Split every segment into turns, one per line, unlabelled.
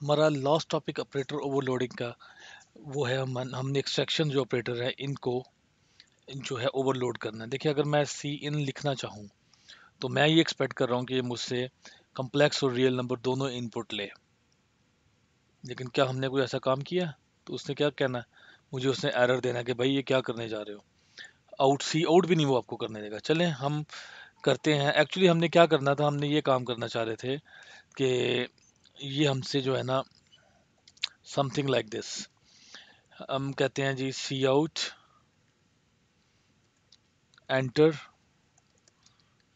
हमारा last topic operator overloading का वो है हम हमने एक्सट्रैक्शन जो ऑपरेटर है इनको जो है ओवरलोड करना है देखिए अगर मैं सी इन लिखना चाहूँ तो मैं ये एक्सपेक्ट कर रहा हूँ कि ये मुझसे कम्प्लेक्स और रियल नंबर दोनों इनपुट ले लेकिन क्या हमने कोई ऐसा काम किया तो उसने क्या कहना है मुझे उसने एरर देना कि भाई ये क्या करने जा रहे हो आउट सी आउट भी नहीं वो आपको करने देगा चलें हम करते हैं एक्चुअली हमने क्या करना था हमने ये काम करना चाह रहे थे कि ये हमसे जो है ना समथिंग लाइक दिस हम कहते हैं जी C out enter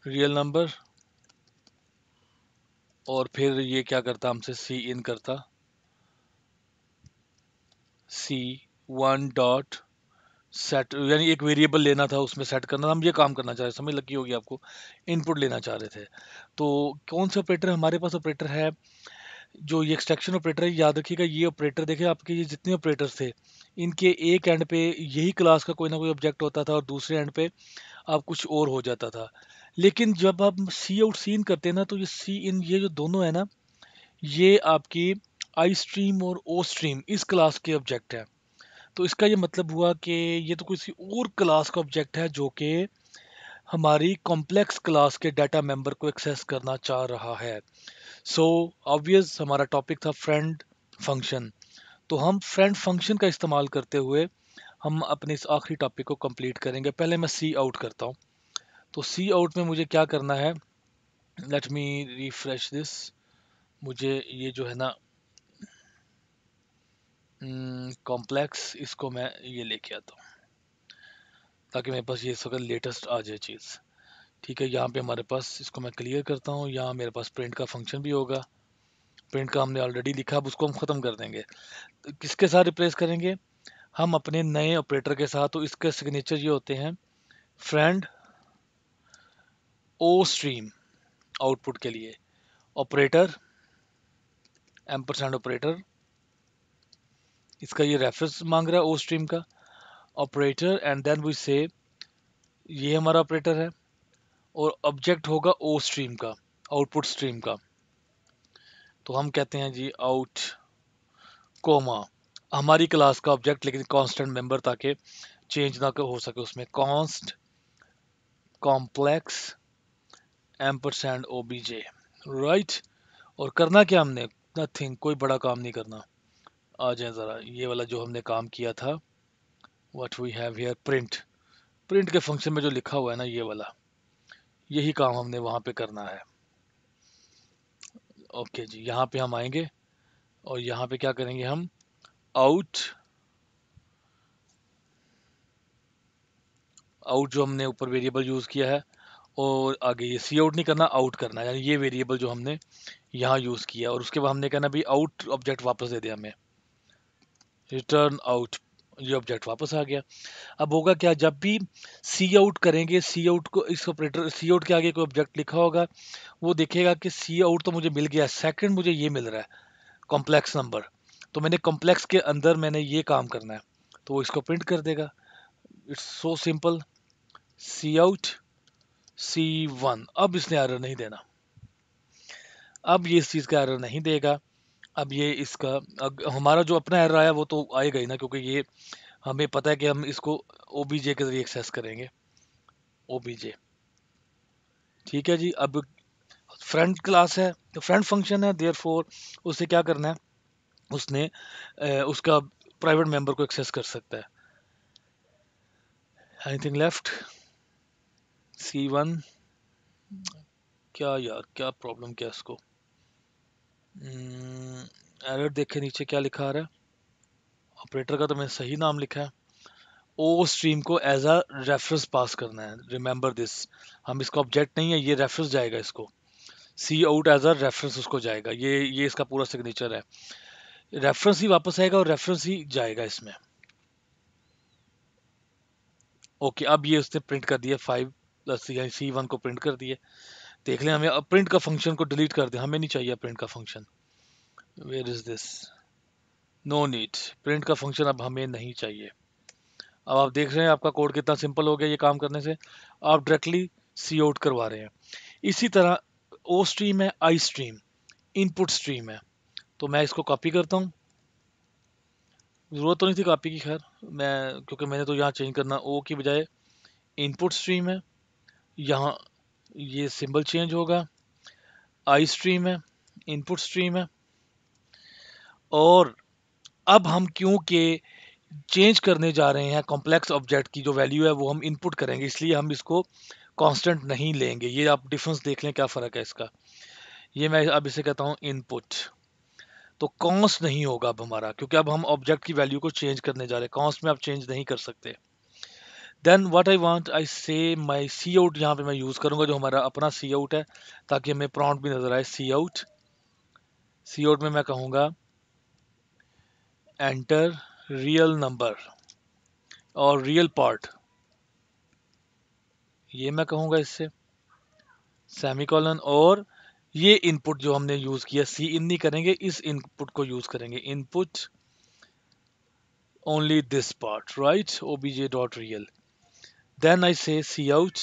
real number और फिर ये क्या करता हमसे सी इन करता सी वन डॉट सेट यानी एक वेरिएबल लेना था उसमें सेट करना था हम ये काम करना चाह रहे समझ लगी होगी आपको इनपुट लेना चाह रहे थे तो कौन से ऑपरेटर हमारे पास ऑपरेटर है जो ये एक्सट्रैक्शन ऑपरेटर है याद रखिएगा ये ऑपरेटर देखिए आपके ये जितने ऑपरेटर्स थे इनके एक एंड पे यही क्लास का कोई ना कोई ऑब्जेक्ट होता था और दूसरे एंड पे आप कुछ और हो जाता था लेकिन जब आप सी आउट सीन करते हैं ना तो ये सी इन ये जो दोनों है ना ये आपकी आई स्ट्रीम और ओ स्ट्रीम इस क्लास के ऑब्जेक्ट हैं तो इसका ये मतलब हुआ कि ये तो किसी और क्लास का ऑब्जेक्ट है जो कि हमारी कॉम्प्लेक्स क्लास के डाटा मेंबर को एक्सेस करना चाह रहा है सो ऑब्वियस हमारा टॉपिक था फ्रेंड फंक्शन तो हम फ्रेंड फंक्शन का इस्तेमाल करते हुए हम अपने इस आखिरी टॉपिक को कंप्लीट करेंगे पहले मैं सी आउट करता हूँ तो सी आउट में मुझे क्या करना है लेट मी रिफ्रेश दिस मुझे ये जो है ना कॉम्प्लेक्स हम्म, इसको मैं ये लेके आता हूँ ताकि मेरे पास ये इस वक्त लेटेस्ट आ जाए चीज़ ठीक है यहाँ पे हमारे पास इसको मैं क्लियर करता हूँ यहाँ मेरे पास प्रिंट का फंक्शन भी होगा प्रिंट का हमने ऑलरेडी लिखा अब उसको हम ख़त्म कर देंगे तो किसके साथ रिप्लेस करेंगे हम अपने नए ऑपरेटर के साथ तो इसके सिग्नेचर ये होते हैं फ्रेंड ओ स्ट्रीम आउटपुट के लिए ऑपरेटर एम परसेंट ऑपरेटर इसका ये रेफरेंस मांग रहा है ओ स्ट्रीम का operator and then we say ये हमारा ऑपरेटर है और ऑब्जेक्ट होगा ओ स्ट्रीम का आउटपुट स्ट्रीम का तो हम कहते हैं जी आउट कोमा हमारी क्लास का ऑब्जेक्ट लेकिन कांस्टेंट मेंबर ताकि चेंज ना हो सके उसमें const complex ampersand O B J right और करना क्या हमने नथिंग कोई बड़ा काम नहीं करना आ जाए ज़रा ये वाला जो हमने काम किया था what we have here print print के फंक्शन में जो लिखा हुआ है ना ये वाला यही काम हमने वहाँ पे करना है ओके जी यहाँ पे हम आएंगे और यहाँ पे क्या करेंगे हम आउट आउट जो हमने ऊपर वेरिएबल यूज़ किया है और आगे ये सी आउट नहीं करना आउट करना यानी ये वेरिएबल जो हमने यहाँ यूज़ किया और उसके बाद हमने कहना भी आउट ऑब्जेक्ट वापस दे दिया हमें रिटर्न आउट ये ऑब्जेक्ट वापस आ गया अब होगा क्या जब भी सी आउट करेंगे सी आउट को इस ऑपरेटर सी आउट के आगे कोई ऑब्जेक्ट लिखा होगा वो देखेगा कि सी आउट तो मुझे मिल गया सेकंड मुझे ये मिल रहा है कॉम्प्लेक्स नंबर तो मैंने कॉम्प्लेक्स के अंदर मैंने ये काम करना है तो वो इसको प्रिंट कर देगा it's so simple C out C one अब इसने एरर नहीं देना अब ये इस चीज़ का आर्डर नहीं देगा अब ये इसका अग, हमारा जो अपना एरर आया वो तो आएगा ही ना क्योंकि ये हमें पता है कि हम इसको ओ के जरिए एक्सेस करेंगे ओ ठीक है जी अब फ्रंट क्लास है तो फ्रंट फंक्शन है देयर फोर उसे क्या करना है उसने ए, उसका प्राइवेट मेंबर को एक्सेस कर सकता है एनीथिंग लेफ्ट सी वन क्या यार क्या प्रॉब्लम क्या इसको हम्म, एरर देखे नीचे क्या लिखा आ रहा है ऑपरेटर का तो मैंने सही नाम लिखा है ओ स्ट्रीम को एज अ रेफरेंस पास करना है रिमेंबर दिस हम इसको ऑब्जेक्ट नहीं है ये रेफरेंस जाएगा इसको C out as a reference उसको जाएगा ये ये इसका पूरा सिग्नेचर है रेफरेंस ही वापस आएगा और रेफरेंस ही जाएगा इसमें ओके okay, अब ये उसने प्रिंट कर दिया फाइव प्लस सी वन को प्रिंट कर दिया देख लें हमें प्रिंट का फंक्शन को डिलीट कर दें हमें नहीं चाहिए प्रिंट का function where is this no need print का फंक्शन अब हमें नहीं चाहिए अब आप देख रहे हैं आपका कोड कितना सिंपल हो गया ये काम करने से आप डायरेक्टली सी आउट करवा रहे हैं इसी तरह ओ स्ट्रीम है आई स्ट्रीम इनपुट स्ट्रीम है तो मैं इसको कॉपी करता हूँ ज़रूरत तो नहीं थी कॉपी की खैर मैं क्योंकि मैंने तो यहाँ चेंज करना ओ की बजाय इनपुट स्ट्रीम है यहाँ ये सिंबल चेंज होगा आई स्ट्रीम है इनपुट स्ट्रीम है और अब हम क्योंकि चेंज करने जा रहे हैं कॉम्प्लेक्स ऑब्जेक्ट की जो वैल्यू है वो हम इनपुट करेंगे इसलिए हम इसको कांस्टेंट नहीं लेंगे ये आप डिफरेंस देख लें क्या फ़र्क है इसका ये मैं अब इसे कहता हूँ इनपुट तो कॉन्स नहीं होगा अब हमारा क्योंकि अब हम ऑब्जेक्ट की वैल्यू को चेंज करने जा रहे हैं कॉन्स में आप चेंज नहीं कर सकते then what I want I say my C out यहाँ पे मैं यूज़ करूँगा जो हमारा अपना सी आउट है ताकि हमें प्रॉन्ट भी नज़र आए सी आउट सी आउट में मैं कहूँगा एंटर रियल नंबर और रियल पार्ट ये मैं कहूँगा इससे कॉलन और ये इनपुट जो हमने यूज़ किया सी इन नहीं करेंगे इस इनपुट को यूज़ करेंगे input only this part O B J dot real then I say C out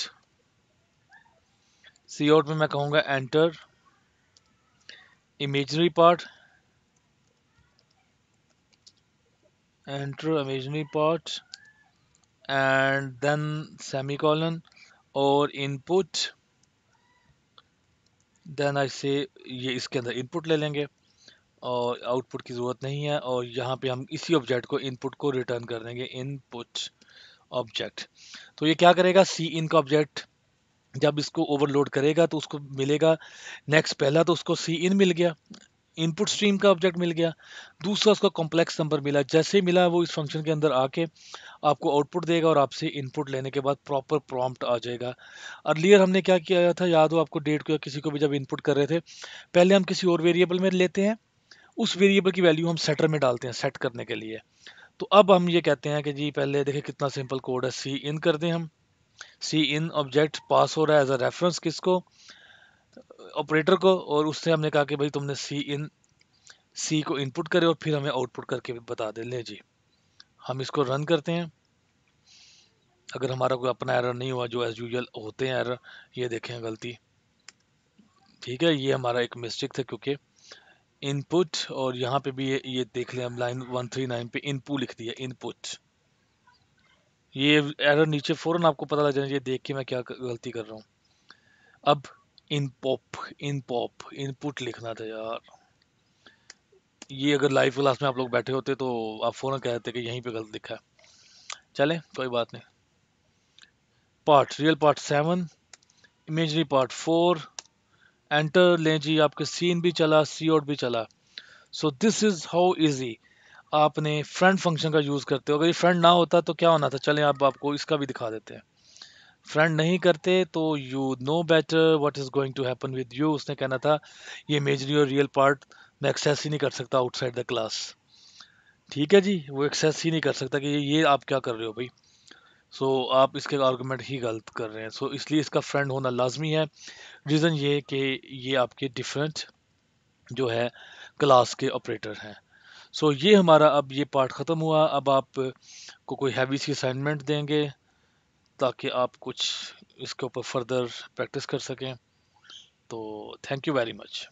C out में मैं कहूँगा enter imaginary part enter imaginary part and then semi colon और इनपुट देन आई से ये इसके अंदर input ले लेंगे और आउटपुट की ज़रूरत नहीं है और यहाँ पे हम इसी ऑब्जेक्ट को इनपुट को रिटर्न कर देंगे इनपुट ऑब्जेक्ट तो ये क्या करेगा सी इन का ऑब्जेक्ट जब इसको ओवरलोड करेगा तो उसको मिलेगा नेक्स्ट पहला तो उसको सी इन मिल गया इनपुट स्ट्रीम का ऑब्जेक्ट मिल गया दूसरा उसका कॉम्प्लेक्स नंबर मिला जैसे ही मिला वो इस फंक्शन के अंदर आके आपको आउटपुट देगा और आपसे इनपुट लेने के बाद प्रॉपर प्रॉम्प्ट आ जाएगा अर्लियर हमने क्या किया था याद हो आपको डेट को या किसी को भी जब इनपुट कर रहे थे पहले हम किसी और वेरिएबल में लेते हैं उस वेरिएबल की वैल्यू हम सेटर में डालते हैं सेट करने के लिए तो अब हम ये कहते हैं कि जी पहले देखिए कितना सिंपल कोड है सी इन कर दें हम सी इन ऑब्जेक्ट पास हो रहा है एज अ रेफरेंस किसको ऑपरेटर को और उससे हमने कहा कि भाई तुमने सी इन सी को इनपुट करे और फिर हमें आउटपुट करके बता दे ले जी हम इसको रन करते हैं अगर हमारा कोई अपना एरर नहीं हुआ जो एज यूजल होते हैं एरर ये देखें गलती ठीक है ये हमारा एक मिस्टेक था क्योंकि इनपुट और यहाँ पे भी ये, ये देख ले हम लाइन वन थ्री नाइन पे इनपू लिख दिया इनपुट ये एरर नीचे फ़ौरन आपको पता लग जाए ये देख के मैं क्या गलती कर रहा हूँ अब in pop in pop input लिखना था यार ये अगर लाइव क्लास में आप लोग बैठे होते तो आप फ़ौरन कह देते कि यहीं पे गलत लिखा है चलें कोई बात नहीं part real part seven imagery part four enter लें जी आपके सीन भी चला सी आउट भी चला so this is how easy आपने फ्रेंड फंक्शन का यूज़ करते हो अगर ये फ्रेंड ना होता तो क्या होना था चलें आप आपको इसका भी दिखा देते हैं फ्रेंड नहीं करते तो you know better what is going to happen with you उसने कहना था ये मेजरी और रियल पार्ट मैं एक्सेस ही नहीं कर सकता आउटसाइड द क्लास ठीक है जी वो एक्सेस ही नहीं कर सकता कि ये आप क्या कर रहे हो भाई सो so, आप इसके आर्गूमेंट ही गलत कर रहे हैं सो so, इसलिए इसका फ्रेंड होना लाजमी है रीज़न ये कि ये आपके डिफरेंट जो है क्लास के ऑपरेटर हैं सो so, ये हमारा अब ये पार्ट ख़त्म हुआ अब आप को कोई हैवी सी असाइनमेंट देंगे ताकि आप कुछ इसके ऊपर फर्दर प्रैक्टिस कर सकें तो थैंक यू वेरी मच